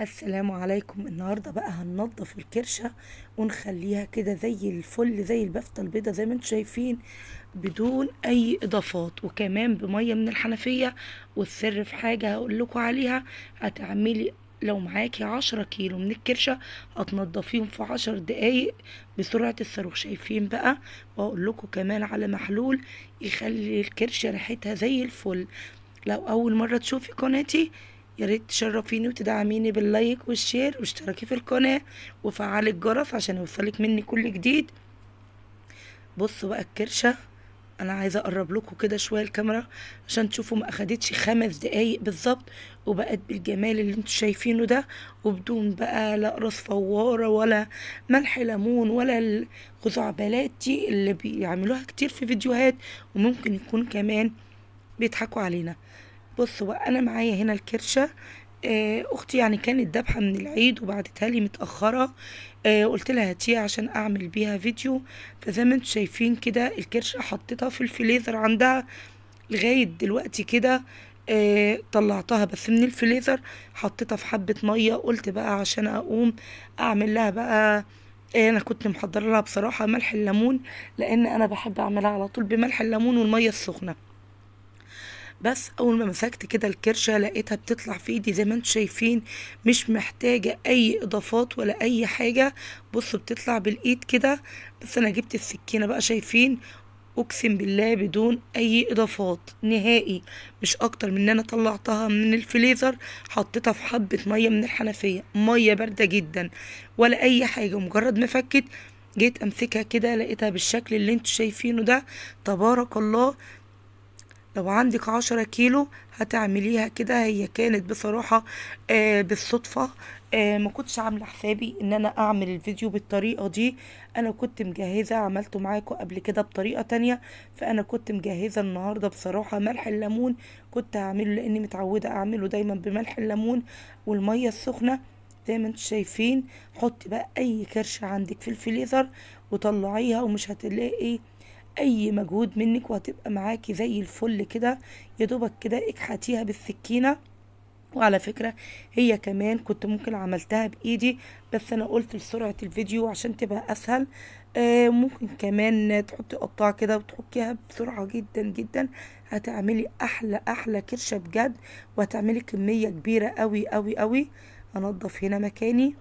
السلام عليكم النهارده بقى هننضف الكرشه ونخليها كده زي الفل زي البفته البيضه زي ما انتم شايفين بدون اي اضافات وكمان بميه من الحنفيه والسر في حاجه هقول لكم عليها هتعملي لو معاكي عشرة كيلو من الكرشة هتنضفيهم في عشر دقايق بسرعة الصاروخ شايفين بقى واقول لكم كمان على محلول يخلي الكرشة ريحتها زي الفل لو اول مرة تشوفي قناتي يا ريت تشرفيني وتدعميني باللايك والشير واشتركي في القناة وفعلي الجرس عشان يوصلك مني كل جديد بصوا بقى الكرشة انا عايزة اقرب لكم كده شوية الكاميرا عشان تشوفوا ما اخدتش خمس دقايق بالظبط وبقت بالجمال اللي انتوا شايفينه ده وبدون بقى لا راس فوارة ولا ملح ليمون ولا الخزعبلات دي اللي بيعملوها كتير في فيديوهات وممكن يكون كمان بيضحكوا علينا بصوا انا معايا هنا الكرشه آه، اختي يعني كانت دبحه من العيد وبعتتها لي متاخره آه قلت لها هاتيها عشان اعمل بيها فيديو فزي ما انتم شايفين كده الكرشه حطيتها في الفليزر عندها لغايه دلوقتي كده آه طلعتها بس من الفليزر حطيتها في حبه ميه قلت بقى عشان اقوم اعمل لها بقى آه انا كنت محضره لها بصراحه ملح الليمون لان انا بحب اعملها على طول بملح الليمون والميه السخنه بس اول ما مسكت كده الكرشه لقيتها بتطلع في ايدي زي ما انتم شايفين مش محتاجه اي اضافات ولا اي حاجه بصوا بتطلع بالايد كده بس انا جبت السكينه بقى شايفين اقسم بالله بدون اي اضافات نهائي مش اكتر من ان انا طلعتها من الفليزر حطيتها في حبه ميه من الحنفيه ميه بارده جدا ولا اي حاجه مجرد ما فكت جيت امسكها كده لقيتها بالشكل اللي انتوا شايفينه ده تبارك الله لو عندك عشرة كيلو هتعمليها كده هي كانت بصراحة آه بالصدفة آه ما كنتش عاملة حسابي ان انا اعمل الفيديو بالطريقة دي انا كنت مجهزة عملته معاكم قبل كده بطريقة تانية فانا كنت مجهزة النهاردة بصراحة ملح الليمون كنت هعمله لاني متعودة اعمله دايما بملح الليمون والمية السخنة زي ما انتوا شايفين حطي بقى اي كرشة عندك في الفليزر وطلعيها ومش هتلاقي اي مجهود منك وهتبقى معاكي زي الفل كده يا دوبك كده اكحتيها بالسكينه وعلى فكرة هي كمان كنت ممكن عملتها بإيدي بس أنا قلت لسرعة الفيديو عشان تبقى أسهل آه ممكن كمان تحطي قطاعة كده وتحكيها بسرعة جدا جدا هتعملي أحلى أحلى كرشة بجد وهتعملي كمية كبيرة قوي قوي قوي أنضف هنا مكاني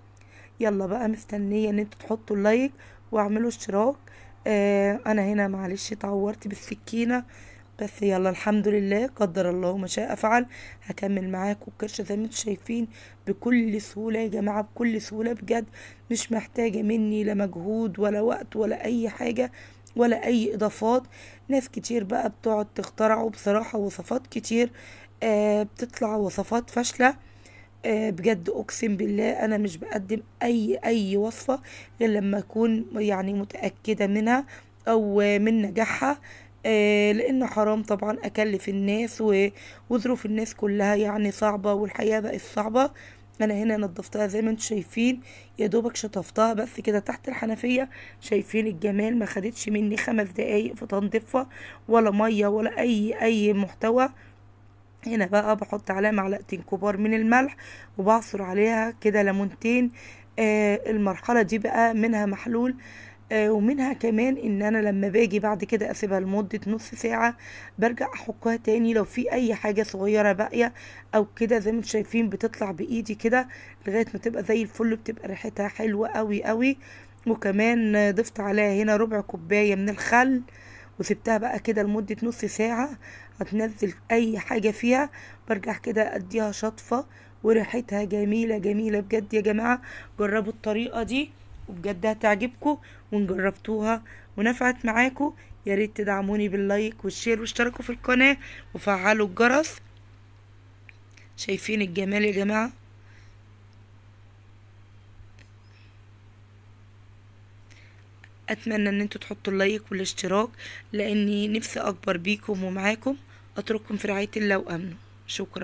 يلا بقى مستنية إن انتوا تحطوا اللايك واعملوا اشتراك آه انا هنا معلش اتعورت بالسكينه بس يلا الحمد لله قدر الله ما شاء فعل هكمل معاكم الكرش زي ما انتم شايفين بكل سهوله يا جماعه بكل سهوله بجد مش محتاجه مني لا مجهود ولا وقت ولا اي حاجه ولا اي اضافات ناس كتير بقى بتقعد تخترعوا بصراحه وصفات كتير آه بتطلع وصفات فاشله آه، بجد اقسم بالله انا مش بقدم اي اي وصفه غير لما اكون يعني متاكده منها او من نجاحها آه، لان حرام طبعا اكلف الناس وظروف الناس كلها يعني صعبه والحياه بقت صعبه انا هنا نظفتها زي ما انتم شايفين يا دوبك شطفتها بس كده تحت الحنفيه شايفين الجمال ما خدتش مني خمس دقايق في تنظيفها ولا ميه ولا اي اي محتوى هنا بقى بحط عليها معلقتين كبار من الملح وبعصر عليها كده ليمونتين آه المرحلة دي بقى منها محلول آه ومنها كمان ان انا لما باجي بعد كده اسيبها لمدة نص ساعة برجع احكها تاني لو في اي حاجة صغيرة باقية او كده زي ما انتم شايفين بتطلع بايدي كده لغاية ما تبقى زي الفل بتبقى ريحتها حلوة قوي قوي وكمان ضفت عليها هنا ربع كوباية من الخل وسبتها بقى كده لمدة نص ساعة هتنزل اي حاجه فيها برجع كده اديها شطفه وريحتها جميله جميله بجد يا جماعه جربوا الطريقه دي وبجد هتعجبكم وان جربتوها ونفعت معاكم يا ريت تدعموني باللايك والشير واشتركوا في القناه وفعلوا الجرس شايفين الجمال يا جماعه اتمنى ان انتوا تحطوا اللايك والاشتراك لاني نفسي اكبر بيكم ومعاكم اترككم في رعايه الله وامنه شكرا